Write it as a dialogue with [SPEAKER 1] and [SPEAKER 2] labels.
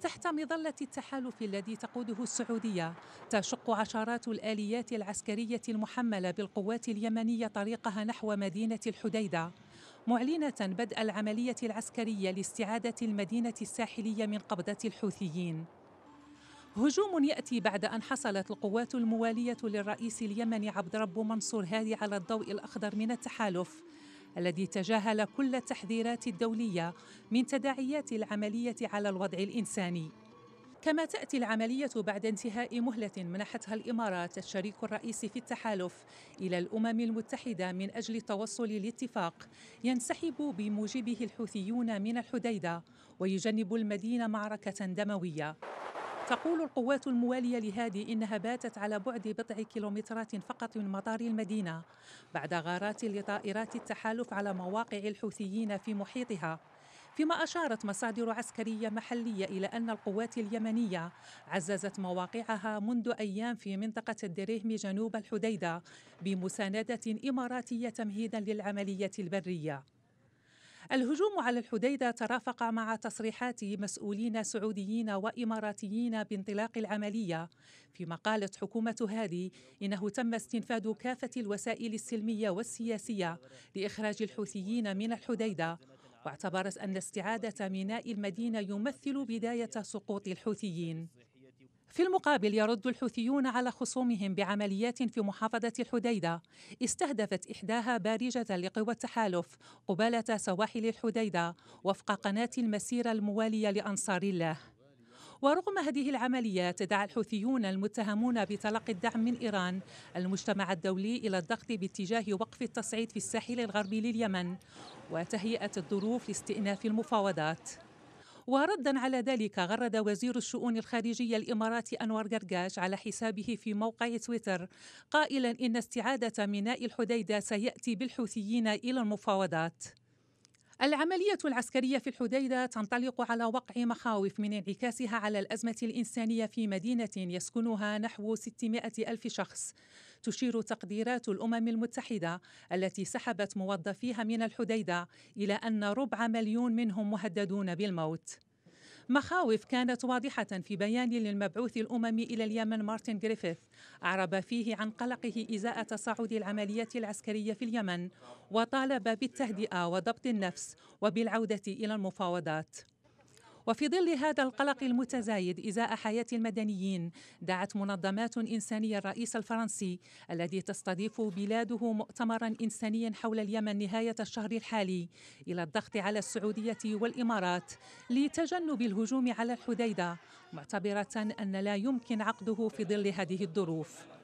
[SPEAKER 1] تحت مظلة التحالف الذي تقوده السعودية تشق عشرات الآليات العسكرية المحملة بالقوات اليمنية طريقها نحو مدينة الحديدة معلنة بدء العملية العسكرية لاستعادة المدينة الساحلية من قبضة الحوثيين هجوم يأتي بعد أن حصلت القوات الموالية للرئيس اليمني عبد رب منصور هادي على الضوء الأخضر من التحالف الذي تجاهل كل التحذيرات الدولية من تداعيات العملية على الوضع الإنساني كما تأتي العملية بعد انتهاء مهلة منحتها الإمارات الشريك الرئيسي في التحالف إلى الأمم المتحدة من أجل التوصل لاتفاق ينسحب بموجبه الحوثيون من الحديدة ويجنب المدينة معركة دموية تقول القوات الموالية لهادي إنها باتت على بعد بضع كيلومترات فقط من مطار المدينة بعد غارات لطائرات التحالف على مواقع الحوثيين في محيطها فيما أشارت مصادر عسكرية محلية إلى أن القوات اليمنية عززت مواقعها منذ أيام في منطقة الدريهم جنوب الحديدة بمساندة إماراتية تمهيدا للعملية البرية الهجوم على الحديدة ترافق مع تصريحات مسؤولين سعوديين وإماراتيين بانطلاق العملية فيما قالت حكومة هادي إنه تم استنفاد كافة الوسائل السلمية والسياسية لإخراج الحوثيين من الحديدة واعتبرت أن استعادة ميناء المدينة يمثل بداية سقوط الحوثيين في المقابل يرد الحوثيون على خصومهم بعمليات في محافظة الحديدة استهدفت إحداها بارجة لقوى التحالف قبالة سواحل الحديدة وفق قناة المسيرة الموالية لأنصار الله ورغم هذه العمليات دعا الحوثيون المتهمون بتلقي الدعم من إيران المجتمع الدولي إلى الضغط باتجاه وقف التصعيد في الساحل الغربي لليمن وتهيئة الظروف لاستئناف المفاوضات وردا على ذلك غرد وزير الشؤون الخارجية الإماراتي أنور قرقاش على حسابه في موقع تويتر قائلا إن استعادة ميناء الحديدة سيأتي بالحوثيين إلى المفاوضات العملية العسكرية في الحديدة تنطلق على وقع مخاوف من انعكاسها على الأزمة الإنسانية في مدينة يسكنها نحو 600 ألف شخص تشير تقديرات الأمم المتحدة التي سحبت موظفيها من الحديدة إلى أن ربع مليون منهم مهددون بالموت مخاوف كانت واضحة في بيان للمبعوث الأممي إلى اليمن مارتن جريفيث أعرب فيه عن قلقه إزاء تصاعد العمليات العسكرية في اليمن وطالب بالتهدئة وضبط النفس وبالعودة إلى المفاوضات وفي ظل هذا القلق المتزايد إزاء حياة المدنيين دعت منظمات إنسانية الرئيس الفرنسي الذي تستضيف بلاده مؤتمرا إنسانيا حول اليمن نهاية الشهر الحالي إلى الضغط على السعودية والإمارات لتجنب الهجوم على الحديدة معتبرة أن لا يمكن عقده في ظل هذه الظروف